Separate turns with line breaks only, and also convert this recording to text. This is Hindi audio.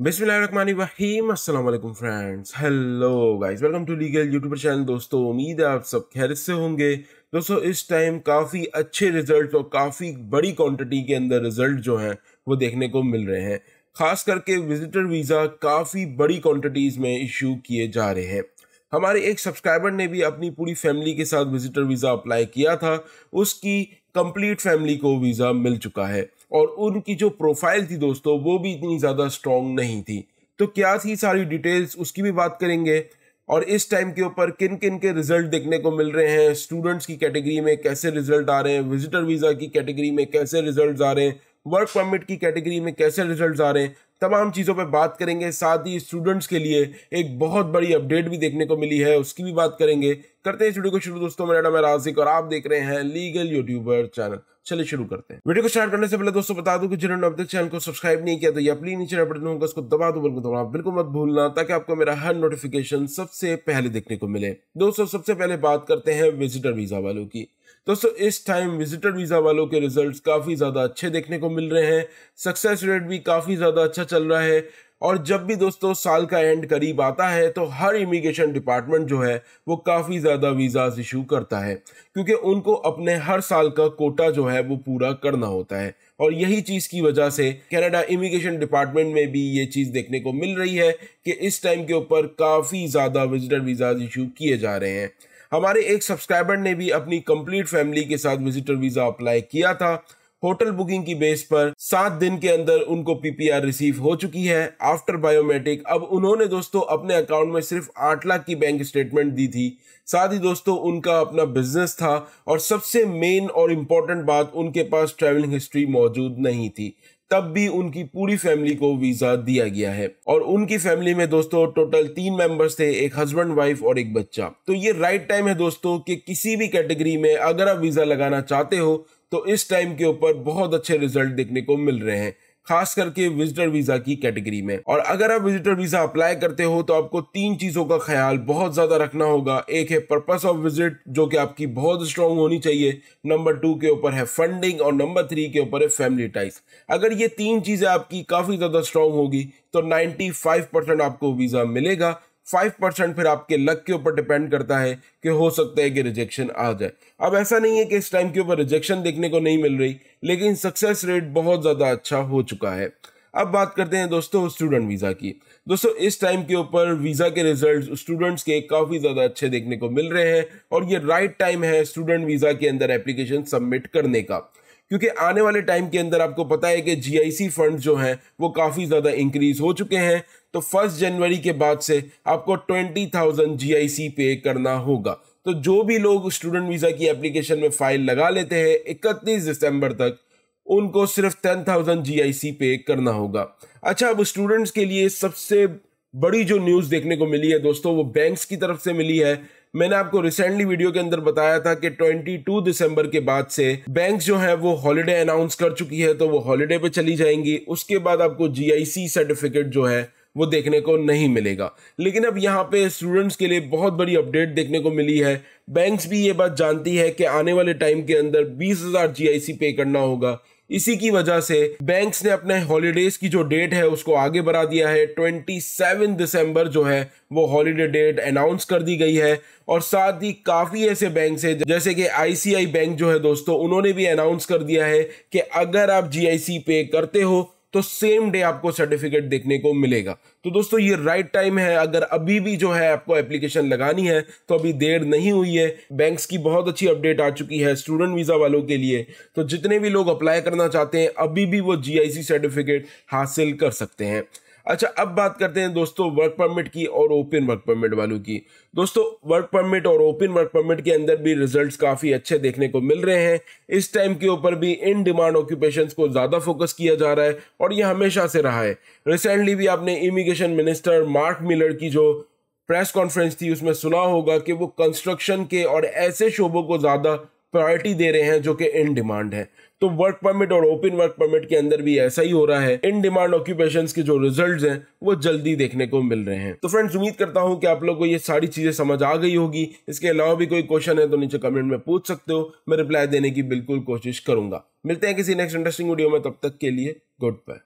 वालेकुम friends hello guys welcome to legal YouTuber channel दोस्तों उम्मीद है आप सब खैर से होंगे दोस्तों इस टाइम काफ़ी अच्छे रिजल्ट और काफ़ी बड़ी क्वांटिटी के अंदर रिजल्ट जो हैं वो देखने को मिल रहे हैं खास करके विजिटर वीज़ा काफ़ी बड़ी क्वांटिटीज़ में इशू किए जा रहे हैं हमारे एक सब्सक्राइबर ने भी अपनी पूरी फैमिली के साथ विजिटर वीज़ा अप्लाई किया था उसकी कंप्लीट फैमिली को वीज़ा मिल चुका है और उनकी जो प्रोफाइल थी दोस्तों वो भी इतनी ज़्यादा स्ट्रॉन्ग नहीं थी तो क्या थी सारी डिटेल्स उसकी भी बात करेंगे और इस टाइम के ऊपर किन किन के रिजल्ट देखने को मिल रहे हैं स्टूडेंट्स की कैटेगरी में कैसे रिजल्ट आ रहे हैं विजिटर वीज़ा की कैटेगरी में कैसे रिजल्ट आ रहे हैं वर्क परमिट की कैटेगरी में कैसे रिजल्ट आ रहे हैं तमाम चीज़ों पे बात करेंगे साथ ही स्टूडेंट्स के लिए एक बहुत बड़ी अपडेट भी देखने को मिली है उसकी भी बात करेंगे करते हैं वीडियो को शुरू दोस्तों मेरा नाम है राजिक और आप देख रहे हैं लीगल यूट्यूबर चैनल चलिए शुरू करते हैं वीडियो को स्टार्ट करने से पहले दोस्तों बता दूं कि जिन्होंने अब तक चैनल को सब्सक्राइब नहीं किया तो या प्लीज नीचे बटन होगा उसको दबा दो बिल्कुल दबाना बिल्कुल मत भूलना ताकि आपको मेरा हर नोटिफिकेशन सबसे पहले देखने को मिले दोस्तों सबसे पहले बात करते हैं विजिटर वीजा वालों की दोस्तों इस टाइम विजिटर वीजा वालों के रिजल्ट काफी ज्यादा अच्छे देखने को मिल रहे हैं सक्सेस रेट भी काफी ज्यादा अच्छा चल रहा है और जब भी दोस्तों साल का एंड करीब आता है तो हर इमिग्रेशन डिपार्टमेंट जो है वो काफ़ी ज़्यादा वीज़ाज इशू करता है क्योंकि उनको अपने हर साल का कोटा जो है वो पूरा करना होता है और यही चीज़ की वजह से कनाडा इमिग्रेशन डिपार्टमेंट में भी ये चीज़ देखने को मिल रही है कि इस टाइम के ऊपर काफ़ी ज़्यादा विजिटर वीज़ाज इशू किए जा रहे हैं हमारे एक सब्सक्राइबर ने भी अपनी कम्प्लीट फैमिली के साथ विजिटर वीज़ा अप्लाई किया था होटल बुकिंग की बेस पर सात दिन के अंदर उनको पीपीआर रिसीव हो चुकी है आफ्टर बायोमेट्रिक अब उन्होंने दोस्तों अपने अकाउंट में सिर्फ आठ लाख की बैंक स्टेटमेंट दी थी साथ ही दोस्तों उनका अपना बिजनेस था और सबसे मेन और इम्पोर्टेंट बात उनके पास ट्रैवलिंग हिस्ट्री मौजूद नहीं थी तब भी उनकी पूरी फैमिली को वीजा दिया गया है और उनकी फैमिली में दोस्तों टोटल तीन मेंबर्स थे एक हस्बैंड वाइफ और एक बच्चा तो ये राइट टाइम है दोस्तों कि किसी भी कैटेगरी में अगर आप वीजा लगाना चाहते हो तो इस टाइम के ऊपर बहुत अच्छे रिजल्ट देखने को मिल रहे हैं खास करके विजिटर वीजा की कैटेगरी में और अगर आप विजिटर वीजा अप्लाई करते हो तो आपको तीन चीजों का ख्याल बहुत ज्यादा रखना होगा एक है पर्पस ऑफ विजिट जो कि आपकी बहुत स्ट्रांग होनी चाहिए नंबर टू के ऊपर है फंडिंग और नंबर थ्री के ऊपर है फैमिली टाइप अगर ये तीन चीजें आपकी काफी ज्यादा स्ट्रांग होगी तो नाइन्टी परसेंट आपको वीजा मिलेगा फाइव परसेंट फिर आपके लक के ऊपर डिपेंड करता है कि हो सकता है कि रिजेक्शन आ जाए अब ऐसा नहीं है कि इस टाइम के ऊपर रिजेक्शन देखने को नहीं मिल रही लेकिन सक्सेस रेट बहुत ज़्यादा अच्छा हो चुका है अब बात करते हैं दोस्तों स्टूडेंट वीज़ा की दोस्तों इस टाइम के ऊपर वीज़ा के रिजल्ट्स स्टूडेंट्स के काफ़ी ज़्यादा अच्छे देखने को मिल रहे हैं और ये राइट टाइम है स्टूडेंट वीज़ा के अंदर एप्लीकेशन सबमिट करने का क्योंकि आने वाले टाइम के अंदर आपको पता है कि जीआईसी फंड जो हैं वो काफ़ी ज़्यादा इंक्रीज हो चुके हैं तो फर्स्ट जनवरी के बाद से आपको ट्वेंटी थाउजेंड जी पे करना होगा तो जो भी लोग स्टूडेंट वीज़ा की एप्लीकेशन में फाइल लगा लेते हैं इकतीस दिसंबर तक उनको सिर्फ टेन थाउजेंड जी पे करना होगा अच्छा अब स्टूडेंट्स के लिए सबसे बड़ी जो न्यूज़ देखने को मिली है दोस्तों वो बैंक्स की तरफ से मिली है मैंने आपको रिसेंटली वीडियो के अंदर बताया था कि 22 दिसंबर के बाद से बैंक जो है वो हॉलीडे अनाउंस कर चुकी है तो वो हॉलीडे पे चली जाएंगी उसके बाद आपको जीआईसी सर्टिफिकेट जो है वो देखने को नहीं मिलेगा लेकिन अब यहाँ पे स्टूडेंट्स के लिए बहुत बड़ी अपडेट देखने को मिली है बैंक्स भी ये बात जानती है कि आने वाले टाइम के अंदर बीस हज़ार पे करना होगा इसी की वजह से बैंक्स ने अपने हॉलीडेज की जो डेट है उसको आगे बढ़ा दिया है ट्वेंटी सेवन दिसंबर जो है वो हॉलीडे डेट अनाउंस कर दी गई है और साथ ही काफ़ी ऐसे बैंक है जैसे कि आईसीआई बैंक जो है दोस्तों उन्होंने भी अनाउंस कर दिया है कि अगर आप जीआईसी पे करते हो तो सेम डे आपको सर्टिफिकेट देखने को मिलेगा तो दोस्तों ये राइट टाइम है अगर अभी भी जो है आपको एप्लीकेशन लगानी है तो अभी देर नहीं हुई है बैंक्स की बहुत अच्छी अपडेट आ चुकी है स्टूडेंट वीज़ा वालों के लिए तो जितने भी लोग अप्लाई करना चाहते हैं अभी भी वो जी सर्टिफिकेट हासिल कर सकते हैं अच्छा अब बात करते हैं दोस्तों वर्क परमिट की और ओपन वर्क परमिट वालों की दोस्तों वर्क परमिट और ओपन वर्क परमिट के अंदर भी रिजल्ट्स काफ़ी अच्छे देखने को मिल रहे हैं इस टाइम के ऊपर भी इन डिमांड ऑक्यूपेशन को ज़्यादा फोकस किया जा रहा है और ये हमेशा से रहा है रिसेंटली भी आपने इमिग्रेशन मिनिस्टर मार्क मिलर की जो प्रेस कॉन्फ्रेंस थी उसमें सुना होगा कि वो कंस्ट्रक्शन के और ऐसे शोबों को ज़्यादा प्रायोरिटी दे रहे हैं जो कि इन डिमांड है तो वर्क परमिट और ओपन वर्क परमिट के अंदर भी ऐसा ही हो रहा है इन डिमांड ऑक्यूपेशन के जो रिजल्ट हैं वो जल्दी देखने को मिल रहे हैं तो फ्रेंड्स उम्मीद करता हूँ कि आप लोग को ये सारी चीजें समझ आ गई होगी इसके अलावा भी कोई क्वेश्चन है तो नीचे कमेंट में पूछ सकते हो मैं रिप्लाई देने की बिल्कुल कोशिश करूंगा मिलते हैं किसी नेक्स्ट इंटरेस्टिंग वीडियो में तब तक के लिए गुड बाय